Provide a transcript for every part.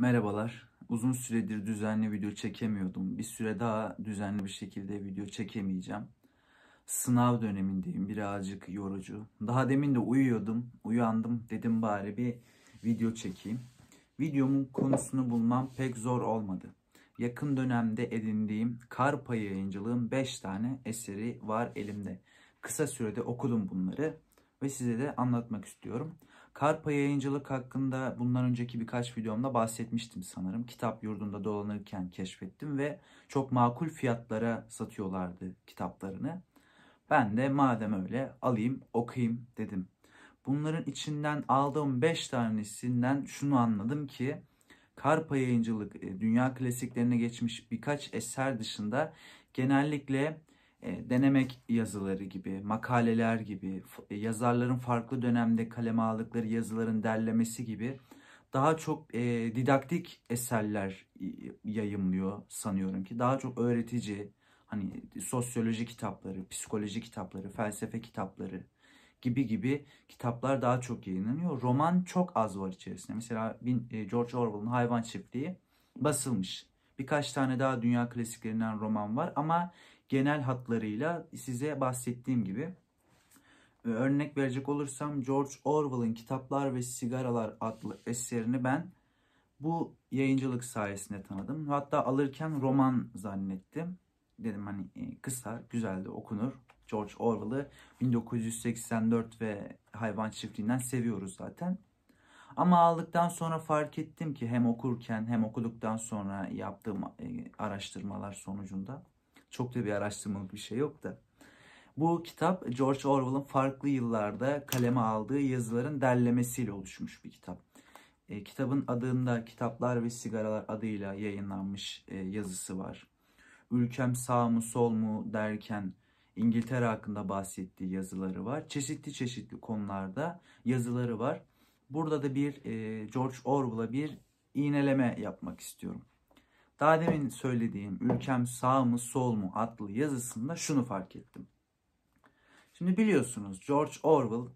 Merhabalar. Uzun süredir düzenli video çekemiyordum. Bir süre daha düzenli bir şekilde video çekemeyeceğim. Sınav dönemindeyim. Birazcık yorucu. Daha demin de uyuyordum. Uyandım. Dedim bari bir video çekeyim. Videomun konusunu bulmam pek zor olmadı. Yakın dönemde edindiğim Karpa yayıncılığın 5 tane eseri var elimde. Kısa sürede okudum bunları ve size de anlatmak istiyorum. Karpa yayıncılık hakkında bundan önceki birkaç videomda bahsetmiştim sanırım. Kitap yurdunda dolanırken keşfettim ve çok makul fiyatlara satıyorlardı kitaplarını. Ben de madem öyle alayım okuyayım dedim. Bunların içinden aldığım 5 tanesinden şunu anladım ki Karpa yayıncılık e, dünya klasiklerine geçmiş birkaç eser dışında genellikle e, denemek yazıları gibi, makaleler gibi, e, yazarların farklı dönemde kaleme aldıkları yazıların derlemesi gibi daha çok e, didaktik eserler yayımlıyor sanıyorum ki. Daha çok öğretici, hani sosyoloji kitapları, psikoloji kitapları, felsefe kitapları gibi gibi kitaplar daha çok yayınlanıyor. Roman çok az var içerisinde. Mesela George Orwell'ın Hayvan Çiftliği basılmış. Birkaç tane daha dünya klasiklerinden roman var ama genel hatlarıyla size bahsettiğim gibi. E, örnek verecek olursam George Orwell'ın Kitaplar ve Sigaralar adlı eserini ben bu yayıncılık sayesinde tanıdım. Hatta alırken roman zannettim. Dedim hani e, kısa, güzel de okunur. George Orwell'ı 1984 ve hayvan çiftliğinden seviyoruz zaten. Ama aldıktan sonra fark ettim ki hem okurken hem okuduktan sonra yaptığım e, araştırmalar sonucunda çok da bir araştırmalık bir şey yok da. Bu kitap George Orwell'ın farklı yıllarda kaleme aldığı yazıların derlemesiyle oluşmuş bir kitap. E, kitabın adında Kitaplar ve Sigaralar adıyla yayınlanmış e, yazısı var. Ülkem sağ mı sol mu derken İngiltere hakkında bahsettiği yazıları var. Çeşitli çeşitli konularda yazıları var. Burada da bir e, George Orwell'a bir iğneleme yapmak istiyorum. Daha demin söylediğim ülkem sağ mı sol mu adlı yazısında şunu fark ettim. Şimdi biliyorsunuz George Orwell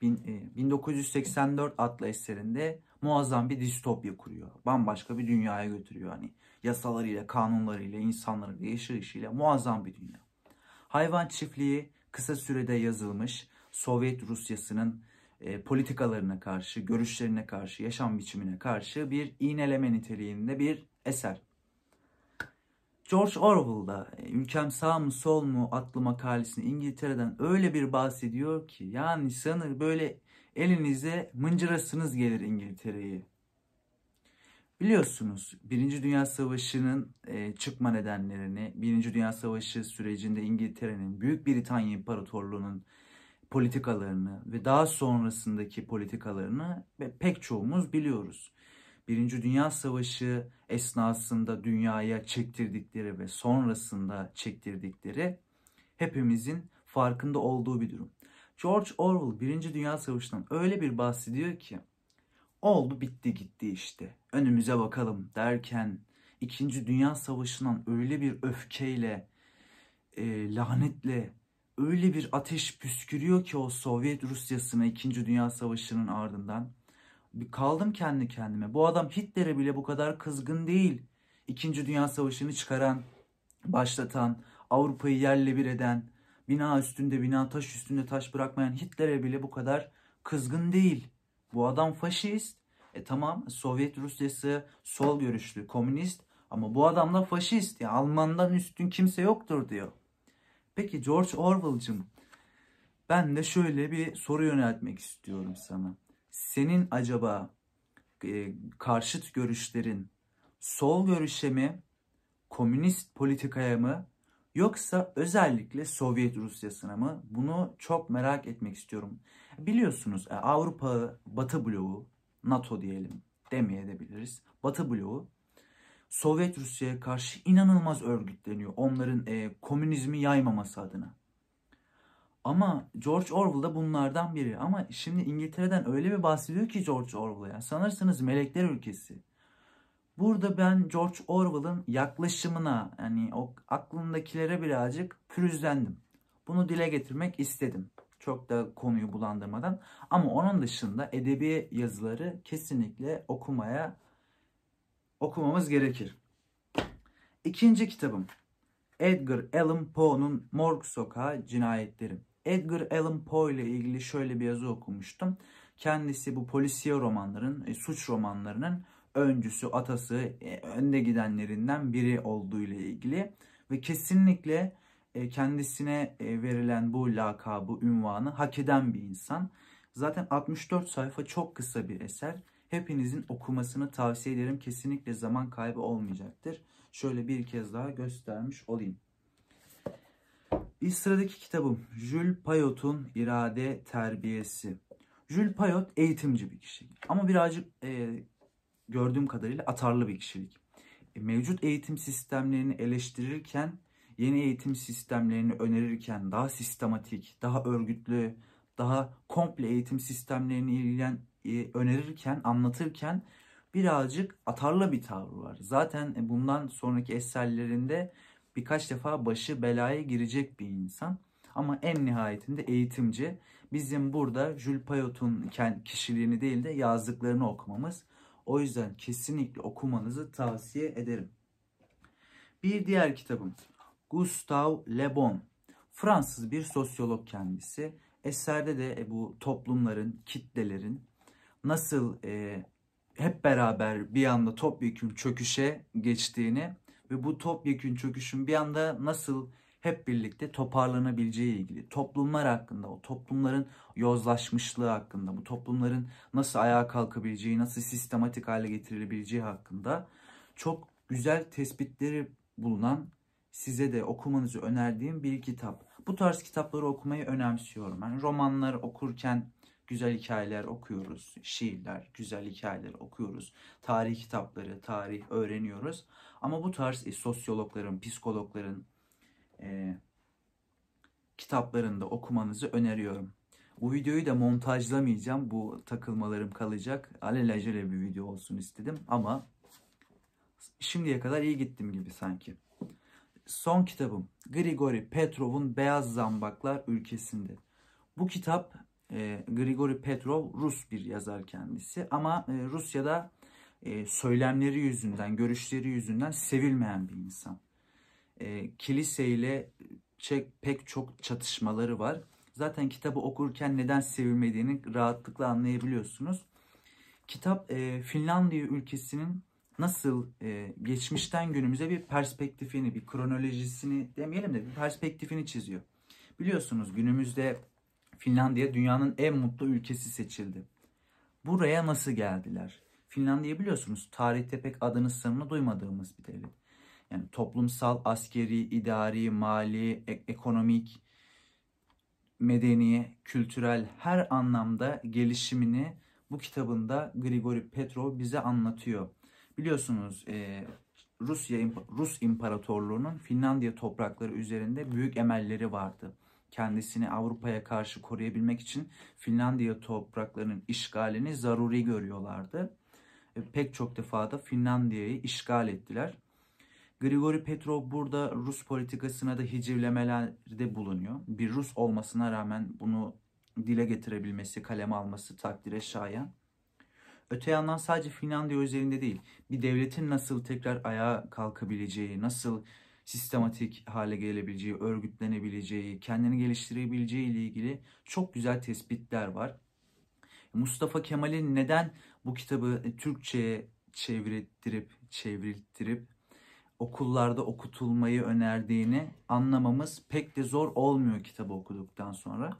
1984 e, e, adlı eserinde muazzam bir distopya kuruyor. Bambaşka bir dünyaya götürüyor hani yasalarıyla, kanunlarıyla, insanların yaşayışıyla muazzam bir dünya. Hayvan çiftliği kısa sürede yazılmış Sovyet Rusyası'nın e, politikalarına karşı, görüşlerine karşı, yaşam biçimine karşı bir iğneleme niteliğinde bir eser. George Orwell'da ülkem e, sağ mı sol mu adlı makalesini İngiltere'den öyle bir bahsediyor ki yani sanır böyle elinize mıncırasınız gelir İngiltere'yi. Biliyorsunuz Birinci Dünya Savaşı'nın e, çıkma nedenlerini, Birinci Dünya Savaşı sürecinde İngiltere'nin, Büyük Britanya İmparatorluğu'nun politikalarını ve daha sonrasındaki politikalarını ve pek çoğumuz biliyoruz. Birinci Dünya Savaşı esnasında dünyaya çektirdikleri ve sonrasında çektirdikleri hepimizin farkında olduğu bir durum. George Orwell Birinci Dünya Savaşı'ndan öyle bir bahsediyor ki oldu bitti gitti işte önümüze bakalım derken İkinci Dünya Savaşı'ndan öyle bir öfkeyle, e, lanetle, öyle bir ateş püskürüyor ki o Sovyet Rusyası'na İkinci Dünya Savaşı'nın ardından kaldım kendi kendime. Bu adam Hitler'e bile bu kadar kızgın değil. İkinci Dünya Savaşı'nı çıkaran, başlatan, Avrupa'yı yerle bir eden, bina üstünde bina, taş üstünde taş bırakmayan Hitler'e bile bu kadar kızgın değil. Bu adam faşist. E tamam Sovyet Rusyası sol görüşlü, komünist ama bu adam da faşist. Yani Almandan üstün kimse yoktur diyor. Peki George Orwell'cım ben de şöyle bir soru yöneltmek istiyorum sana senin acaba e, karşıt görüşlerin sol görüşe mi, komünist politikaya mı yoksa özellikle Sovyet Rusyasına mı? Bunu çok merak etmek istiyorum. Biliyorsunuz e, Avrupa Batı bloğu, NATO diyelim demeye de biliriz. Batı bloğu Sovyet Rusya'ya karşı inanılmaz örgütleniyor. Onların e, komünizmi yaymaması adına. Ama George Orwell da bunlardan biri. Ama şimdi İngiltere'den öyle bir bahsediyor ki George Orwell ya Sanırsınız melekler ülkesi. Burada ben George Orwell'ın yaklaşımına yani o aklındakilere birazcık pürüzlendim. Bunu dile getirmek istedim. Çok da konuyu bulandırmadan. Ama onun dışında edebi yazıları kesinlikle okumaya okumamız gerekir. İkinci kitabım Edgar Allan Poe'nun Morg Sokağı Cinayetleri. Edgar Allan Poe ile ilgili şöyle bir yazı okumuştum. Kendisi bu polisiye romanların, e, suç romanlarının öncüsü, atası, e, önde gidenlerinden biri olduğu ile ilgili ve kesinlikle e, kendisine e, verilen bu lakabı, ünvanı hak eden bir insan. Zaten 64 sayfa çok kısa bir eser. Hepinizin okumasını tavsiye ederim. Kesinlikle zaman kaybı olmayacaktır. Şöyle bir kez daha göstermiş olayım. Bir sıradaki kitabım Jules Payot'un İrade Terbiyesi. Jules Payot eğitimci bir kişilik ama birazcık e, gördüğüm kadarıyla atarlı bir kişilik. E, mevcut eğitim sistemlerini eleştirirken, yeni eğitim sistemlerini önerirken daha sistematik, daha örgütlü, daha komple eğitim sistemlerini ilgilen, e, önerirken, anlatırken birazcık atarlı bir tavrı var. Zaten e, bundan sonraki eserlerinde birkaç defa başı belaya girecek bir insan. Ama en nihayetinde eğitimci. Bizim burada Jules Payot'un kişiliğini değil de yazdıklarını okumamız. O yüzden kesinlikle okumanızı tavsiye ederim. Bir diğer kitabımız Gustave Le Bon. Fransız bir sosyolog kendisi. Eserde de e, bu toplumların, kitlelerin nasıl e, hep beraber bir anda topyekun çöküşe geçtiğini ve bu topyekün çöküşün bir anda nasıl hep birlikte toparlanabileceği ilgili. Toplumlar hakkında, o toplumların yozlaşmışlığı hakkında, bu toplumların nasıl ayağa kalkabileceği, nasıl sistematik hale getirilebileceği hakkında çok güzel tespitleri bulunan, size de okumanızı önerdiğim bir kitap. Bu tarz kitapları okumayı önemsiyorum. Yani romanlar okurken güzel hikayeler okuyoruz, şiirler, güzel hikayeler okuyoruz, tarih kitapları, tarih öğreniyoruz. Ama bu tarz e, sosyologların, psikologların e, kitaplarında okumanızı öneriyorum. Bu videoyu da montajlamayacağım. Bu takılmalarım kalacak. Alelacele bir video olsun istedim ama şimdiye kadar iyi gittim gibi sanki. Son kitabım Grigori Petrov'un Beyaz Zambaklar Ülkesinde. Bu kitap e, Grigori Petrov Rus bir yazar kendisi ama e, Rusya'da e, söylemleri yüzünden, görüşleri yüzünden sevilmeyen bir insan. E, kiliseyle pek çok çatışmaları var. Zaten kitabı okurken neden sevilmediğini rahatlıkla anlayabiliyorsunuz. Kitap Finlandiya ülkesinin nasıl geçmişten günümüze bir perspektifini, bir kronolojisini demeyelim de bir perspektifini çiziyor. Biliyorsunuz günümüzde Finlandiya dünyanın en mutlu ülkesi seçildi. Buraya nasıl geldiler? Finlandiya biliyorsunuz tarihte pek adını sanını duymadığımız bir devlet. Yani toplumsal, askeri, idari, mali, ek- ekonomik, medeni, kültürel her anlamda gelişimini bu kitabında Grigori Petrov bize anlatıyor. Biliyorsunuz e, Rusya Rus İmparatorluğu'nun Finlandiya toprakları üzerinde büyük emelleri vardı kendisini Avrupa'ya karşı koruyabilmek için Finlandiya topraklarının işgalini zaruri görüyorlardı. E, pek çok defada Finlandiya'yı işgal ettiler. Grigori Petrov burada Rus politikasına da hicivlemelerde bulunuyor. Bir Rus olmasına rağmen bunu dile getirebilmesi, kalem alması takdire şayan. Öte yandan sadece Finlandiya üzerinde değil, bir devletin nasıl tekrar ayağa kalkabileceği, nasıl sistematik hale gelebileceği, örgütlenebileceği, kendini geliştirebileceği ile ilgili çok güzel tespitler var. Mustafa Kemal'in neden bu kitabı e, Türkçe'ye çevirttirip çevrilttirip okullarda okutulmayı önerdiğini anlamamız pek de zor olmuyor kitabı okuduktan sonra.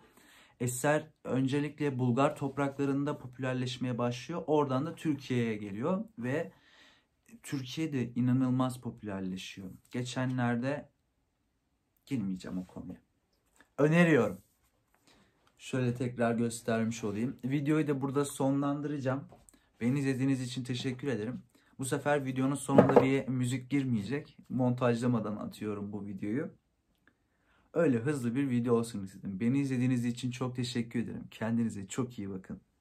Eser öncelikle Bulgar topraklarında popülerleşmeye başlıyor. Oradan da Türkiye'ye geliyor ve Türkiye'de inanılmaz popülerleşiyor. Geçenlerde girmeyeceğim o konuya. Öneriyorum. Şöyle tekrar göstermiş olayım. Videoyu da burada sonlandıracağım. Beni izlediğiniz için teşekkür ederim. Bu sefer videonun sonunda bir müzik girmeyecek. Montajlamadan atıyorum bu videoyu. Öyle hızlı bir video olsun istedim. Beni izlediğiniz için çok teşekkür ederim. Kendinize çok iyi bakın.